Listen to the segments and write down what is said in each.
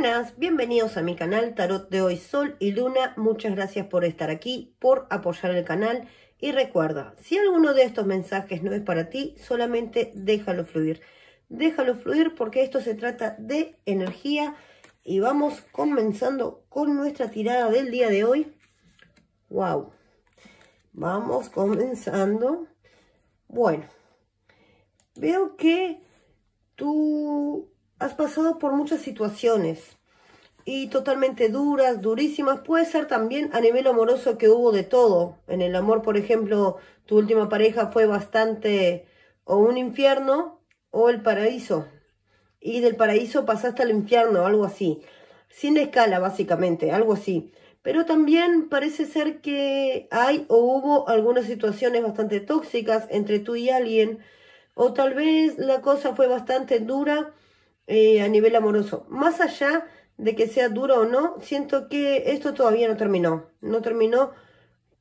buenas, bienvenidos a mi canal Tarot de hoy Sol y Luna. Muchas gracias por estar aquí, por apoyar el canal y recuerda, si alguno de estos mensajes no es para ti, solamente déjalo fluir. Déjalo fluir porque esto se trata de energía y vamos comenzando con nuestra tirada del día de hoy. Wow. Vamos comenzando. Bueno, veo que tú has pasado por muchas situaciones y totalmente duras, durísimas. Puede ser también a nivel amoroso que hubo de todo. En el amor, por ejemplo, tu última pareja fue bastante o un infierno o el paraíso. Y del paraíso pasaste al infierno, algo así. Sin escala, básicamente, algo así. Pero también parece ser que hay o hubo algunas situaciones bastante tóxicas entre tú y alguien. O tal vez la cosa fue bastante dura eh, a nivel amoroso. Más allá de que sea duro o no, siento que esto todavía no terminó. No terminó.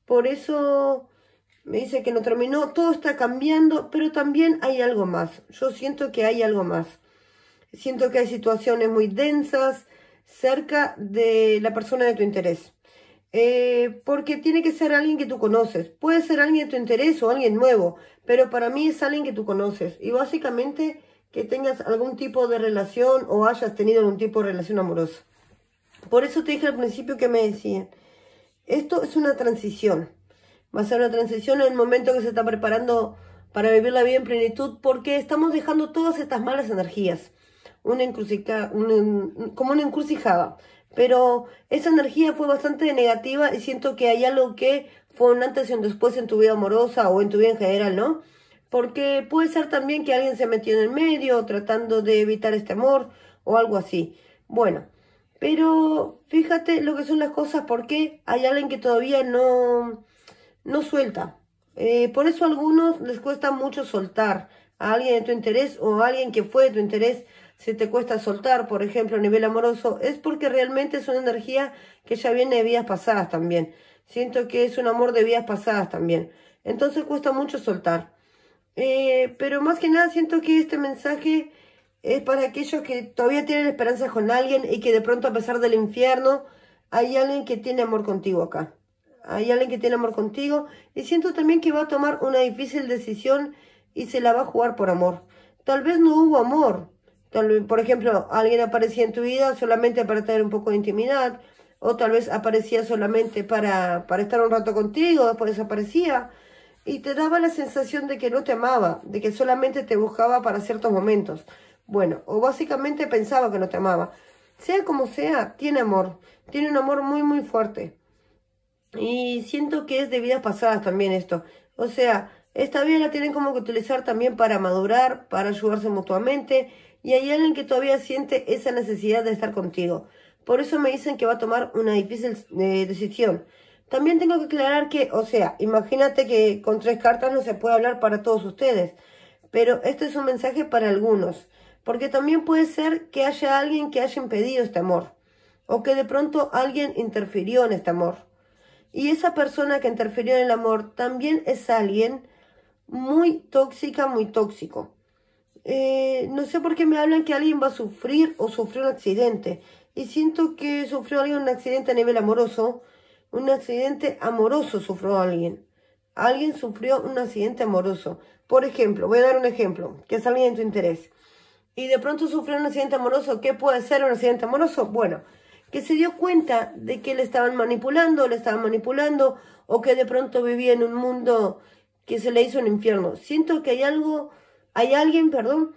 Por eso me dice que no terminó. Todo está cambiando, pero también hay algo más. Yo siento que hay algo más. Siento que hay situaciones muy densas cerca de la persona de tu interés. Eh, porque tiene que ser alguien que tú conoces. Puede ser alguien de tu interés o alguien nuevo, pero para mí es alguien que tú conoces. Y básicamente que tengas algún tipo de relación o hayas tenido algún tipo de relación amorosa. Por eso te dije al principio que me decían, esto es una transición. Va a ser una transición en el momento que se está preparando para vivir la vida en plenitud porque estamos dejando todas estas malas energías. Una encrucijada, como una encrucijada. Pero esa energía fue bastante negativa y siento que hay algo que fue un antes y un después en tu vida amorosa o en tu vida en general, ¿no? porque puede ser también que alguien se metió en el medio tratando de evitar este amor o algo así. Bueno, pero fíjate lo que son las cosas porque hay alguien que todavía no, no suelta. Eh, por eso a algunos les cuesta mucho soltar a alguien de tu interés o a alguien que fue de tu interés. Si te cuesta soltar, por ejemplo, a nivel amoroso, es porque realmente es una energía que ya viene de vidas pasadas también. Siento que es un amor de vidas pasadas también. Entonces cuesta mucho soltar. Eh, pero más que nada siento que este mensaje es para aquellos que todavía tienen esperanzas con alguien y que de pronto a pesar del infierno hay alguien que tiene amor contigo acá. Hay alguien que tiene amor contigo y siento también que va a tomar una difícil decisión y se la va a jugar por amor. Tal vez no hubo amor. Tal vez, por ejemplo, alguien aparecía en tu vida solamente para tener un poco de intimidad o tal vez aparecía solamente para, para estar un rato contigo, después desaparecía y te daba la sensación de que no te amaba, de que solamente te buscaba para ciertos momentos. Bueno, o básicamente pensaba que no te amaba. Sea como sea, tiene amor, tiene un amor muy muy fuerte. Y siento que es de vidas pasadas también esto. O sea, esta vida la tienen como que utilizar también para madurar, para ayudarse mutuamente. Y hay alguien que todavía siente esa necesidad de estar contigo. Por eso me dicen que va a tomar una difícil eh, decisión. También tengo que aclarar que, o sea, imagínate que con tres cartas no se puede hablar para todos ustedes, pero este es un mensaje para algunos, porque también puede ser que haya alguien que haya impedido este amor, o que de pronto alguien interfirió en este amor. Y esa persona que interfirió en el amor también es alguien muy tóxica, muy tóxico. Eh, no sé por qué me hablan que alguien va a sufrir o sufrió un accidente. Y siento que sufrió alguien un accidente a nivel amoroso un accidente amoroso sufrió alguien. Alguien sufrió un accidente amoroso. Por ejemplo, voy a dar un ejemplo que alguien en tu interés. Y de pronto sufrió un accidente amoroso. ¿Qué puede ser un accidente amoroso? Bueno, que se dio cuenta de que le estaban manipulando, le estaban manipulando, o que de pronto vivía en un mundo que se le hizo un infierno. Siento que hay algo, hay alguien, perdón,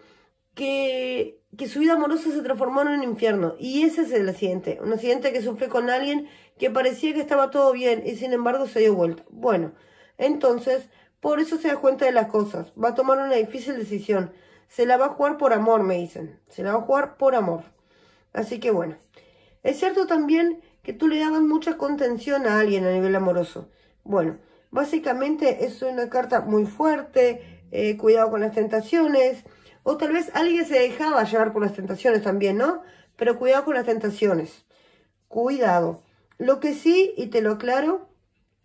que, que su vida amorosa se transformó en un infierno. Y ese es el accidente. Un accidente que sufrió con alguien que parecía que estaba todo bien y sin embargo se dio vuelta. Bueno, entonces, por eso se da cuenta de las cosas. Va a tomar una difícil decisión. Se la va a jugar por amor, me dicen. Se la va a jugar por amor. Así que bueno. Es cierto también que tú le dabas mucha contención a alguien a nivel amoroso. Bueno, básicamente es una carta muy fuerte, eh, cuidado con las tentaciones, o tal vez alguien se dejaba llevar por las tentaciones también, ¿no? Pero cuidado con las tentaciones, cuidado. Lo que sí, y te lo aclaro,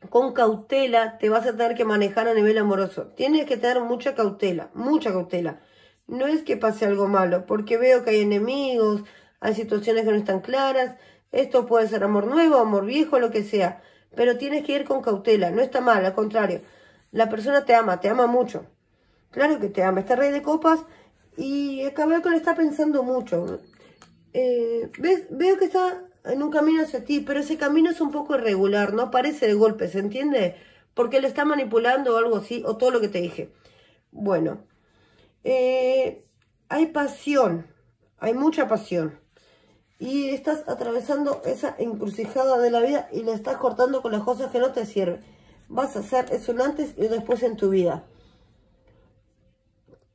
con cautela te vas a tener que manejar a nivel amoroso. Tienes que tener mucha cautela, mucha cautela. No es que pase algo malo, porque veo que hay enemigos, hay situaciones que no están claras. Esto puede ser amor nuevo, amor viejo, lo que sea. Pero tienes que ir con cautela, no está mal, al contrario. La persona te ama, te ama mucho. Claro que te ama, está rey de copas y con está pensando mucho. Eh, veo que está en un camino hacia ti, pero ese camino es un poco irregular, no aparece de golpe, ¿se entiende? Porque le está manipulando o algo así, o todo lo que te dije. Bueno, eh, hay pasión, hay mucha pasión. Y estás atravesando esa encrucijada de la vida y la estás cortando con las cosas que no te sirven. Vas a hacer eso un antes y después en tu vida.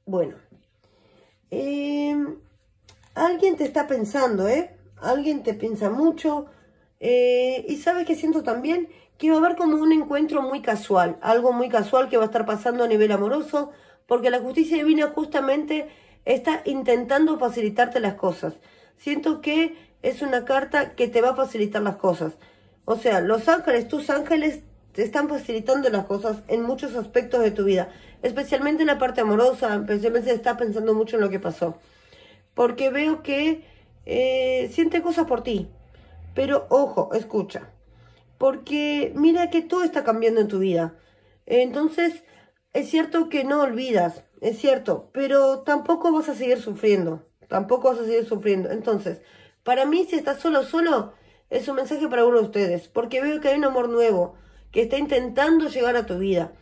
Bueno. Eh, alguien te está pensando, ¿eh? alguien te piensa mucho. Eh, y sabes que siento también que va a haber como un encuentro muy casual, algo muy casual que va a estar pasando a nivel amoroso, porque la justicia divina justamente está intentando facilitarte las cosas. Siento que es una carta que te va a facilitar las cosas. O sea, los ángeles, tus ángeles te están facilitando las cosas en muchos aspectos de tu vida, especialmente en la parte amorosa, especialmente estás pensando mucho en lo que pasó. Porque veo que eh, siente cosas por ti. Pero ojo, escucha, porque mira que todo está cambiando en tu vida. Entonces, es cierto que no olvidas, es cierto, pero tampoco vas a seguir sufriendo, tampoco vas a seguir sufriendo. Entonces, para mí, si estás solo, solo, es un mensaje para uno de ustedes, porque veo que hay un amor nuevo que está intentando llegar a tu vida.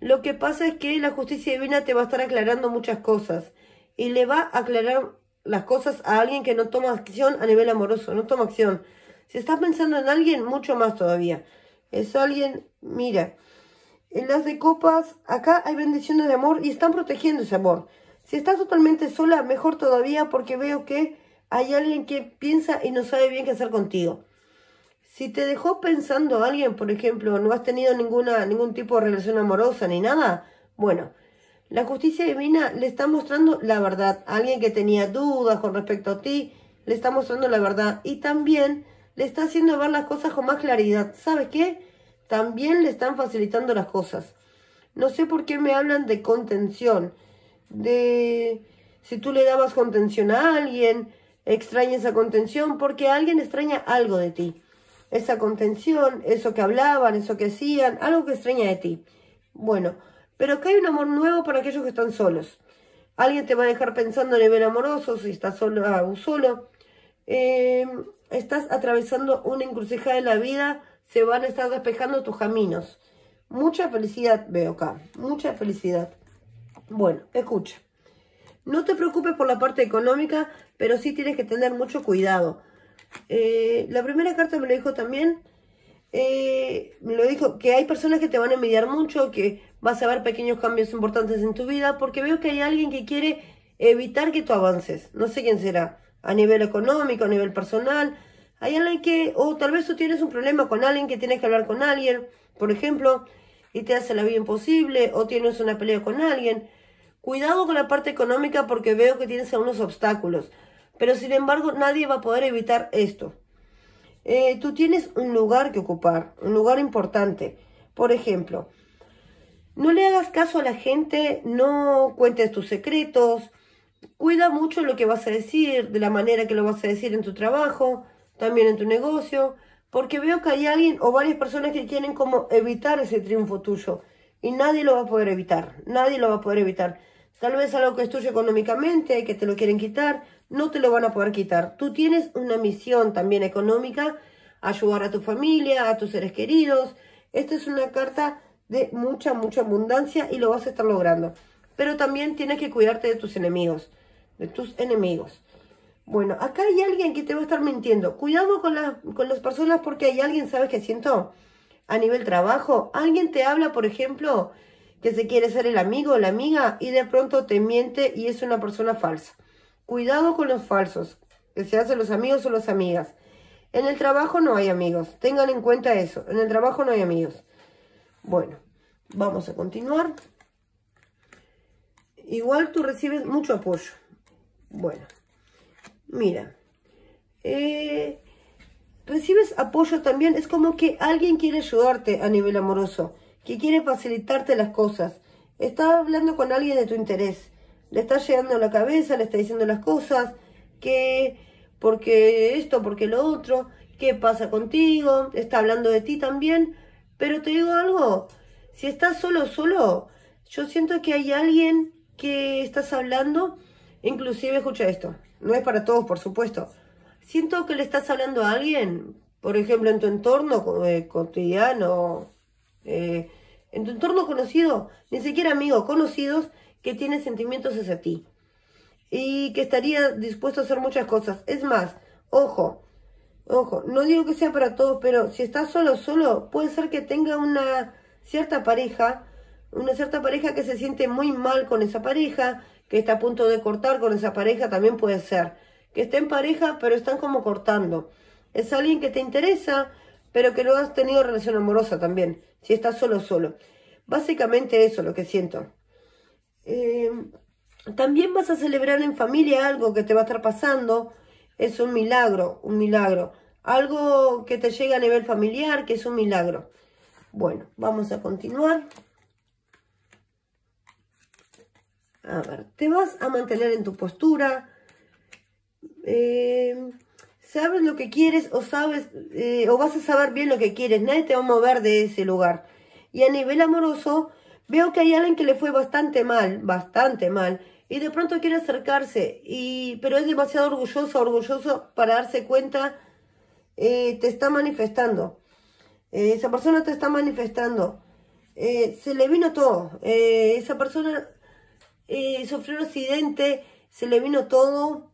Lo que pasa es que la justicia divina te va a estar aclarando muchas cosas y le va a aclarar las cosas a alguien que no toma acción a nivel amoroso, no toma acción. Si estás pensando en alguien, mucho más todavía. Es alguien, mira, en las de copas, acá hay bendiciones de amor y están protegiendo ese amor. Si estás totalmente sola, mejor todavía porque veo que hay alguien que piensa y no sabe bien qué hacer contigo. Si te dejó pensando alguien, por ejemplo, no has tenido ninguna, ningún tipo de relación amorosa ni nada, bueno, la justicia divina le está mostrando la verdad. alguien que tenía dudas con respecto a ti, le está mostrando la verdad. Y también le está haciendo ver las cosas con más claridad. ¿Sabes qué? También le están facilitando las cosas. No sé por qué me hablan de contención. De si tú le dabas contención a alguien, extraña esa contención, porque alguien extraña algo de ti. Esa contención, eso que hablaban, eso que hacían, algo que extraña de ti. Bueno, pero que hay un amor nuevo para aquellos que están solos. Alguien te va a dejar pensando en el nivel amoroso, si estás solo solo. Em, estás atravesando una encrucijada en la vida, se van a estar despejando tus caminos. Mucha felicidad veo acá, mucha felicidad. Bueno, escucha. No te preocupes por la parte económica, pero sí tienes que tener mucho cuidado. Eh, la primera carta me lo dijo también, eh, me lo dijo que hay personas que te van a envidiar mucho, que vas a ver pequeños cambios importantes en tu vida porque veo que hay alguien que quiere evitar que tú avances. No sé quién será, a nivel económico, a nivel personal. Hay alguien que, o tal vez tú tienes un problema con alguien que tienes que hablar con alguien, por ejemplo, y te hace la vida imposible, o tienes una pelea con alguien. Cuidado con la parte económica porque veo que tienes algunos obstáculos. Pero sin embargo, nadie va a poder evitar esto. Eh, tú tienes un lugar que ocupar, un lugar importante. Por ejemplo, no le hagas caso a la gente, no cuentes tus secretos, cuida mucho lo que vas a decir, de la manera que lo vas a decir en tu trabajo, también en tu negocio, porque veo que hay alguien o varias personas que quieren como evitar ese triunfo tuyo y nadie lo va a poder evitar, nadie lo va a poder evitar. Tal vez algo que es tuyo económicamente, que te lo quieren quitar, no te lo van a poder quitar. Tú tienes una misión también económica, ayudar a tu familia, a tus seres queridos. Esta es una carta de mucha, mucha abundancia y lo vas a estar logrando. Pero también tienes que cuidarte de tus enemigos, de tus enemigos. Bueno, acá hay alguien que te va a estar mintiendo. Cuidado con, con las personas porque hay alguien, ¿sabes qué siento? A nivel trabajo, alguien te habla, por ejemplo, que se quiere ser el amigo o la amiga y de pronto te miente y es una persona falsa. Cuidado con los falsos, que se hacen los amigos o las amigas. En el trabajo no hay amigos, tengan en cuenta eso, en el trabajo no hay amigos. Bueno, vamos a continuar. Igual tú recibes mucho apoyo. Bueno, mira. Eh, recibes apoyo también. Es como que alguien quiere ayudarte a nivel amoroso. Que quiere facilitarte las cosas. Está hablando con alguien de tu interés. Le está llegando a la cabeza, le está diciendo las cosas. Que porque esto, porque lo otro. ¿Qué pasa contigo? Está hablando de ti también pero te digo algo, si estás solo, solo, yo siento que hay alguien que estás hablando, inclusive escucha esto, no es para todos, por supuesto. Siento que le estás hablando a alguien, por ejemplo, en tu entorno eh, cotidiano, eh, en tu entorno conocido, ni siquiera amigos, conocidos, que tienen sentimientos hacia ti y que estaría dispuesto a hacer muchas cosas. Es más, ojo, Ojo, no digo que sea para todos, pero si estás solo, solo, puede ser que tenga una cierta pareja, una cierta pareja que se siente muy mal con esa pareja, que está a punto de cortar con esa pareja, también puede ser. Que estén en pareja, pero están como cortando. Es alguien que te interesa, pero que no has tenido relación amorosa también, si estás solo, solo. Básicamente eso lo que siento. Eh, también vas a celebrar en familia algo que te va a estar pasando es un milagro, un milagro. Algo que te llega a nivel familiar, que es un milagro. Bueno, vamos a continuar. A ver, te vas a mantener en tu postura. Eh, sabes lo que quieres o sabes, eh, o vas a saber bien lo que quieres. Nadie te va a mover de ese lugar. Y a nivel amoroso, veo que hay alguien que le fue bastante mal, bastante mal y de pronto quiere acercarse, y, pero es demasiado orgulloso, orgulloso para darse cuenta, eh, te está manifestando. Eh, esa persona te está manifestando. Eh, se le vino todo. esa persona sufrió un accidente, se le vino todo,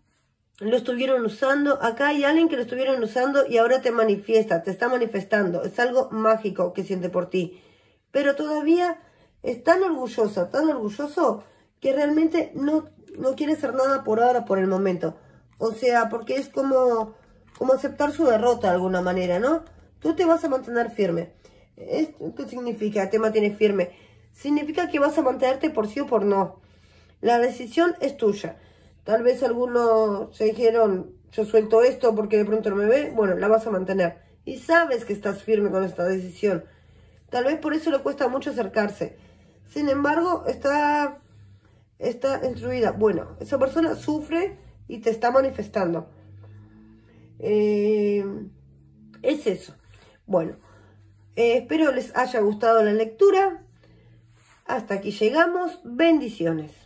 lo estuvieron usando. Acá hay alguien que lo estuvieron usando y ahora te manifiesta, te está manifestando. Es algo mágico que siente por ti. Pero todavía es tan orgullosa, tan orgulloso que realmente no, no quiere hacer nada por ahora, por el momento. O sea, porque es como, como aceptar su derrota de alguna manera, ¿no? Tú te vas a mantener firme. qué significa? Te mantienes firme. Significa que vas a mantenerte por sí o por no. La decisión es tuya. Tal vez algunos se dijeron, yo suelto esto porque de pronto no me ve. Bueno, la vas a mantener. Y sabes que estás firme con esta decisión. Tal vez por eso le cuesta mucho acercarse. Sin embargo, está está instruida. Bueno, esa persona sufre y te está manifestando. Eh, es eso. Bueno, eh, espero les haya gustado la lectura. Hasta aquí llegamos. Bendiciones.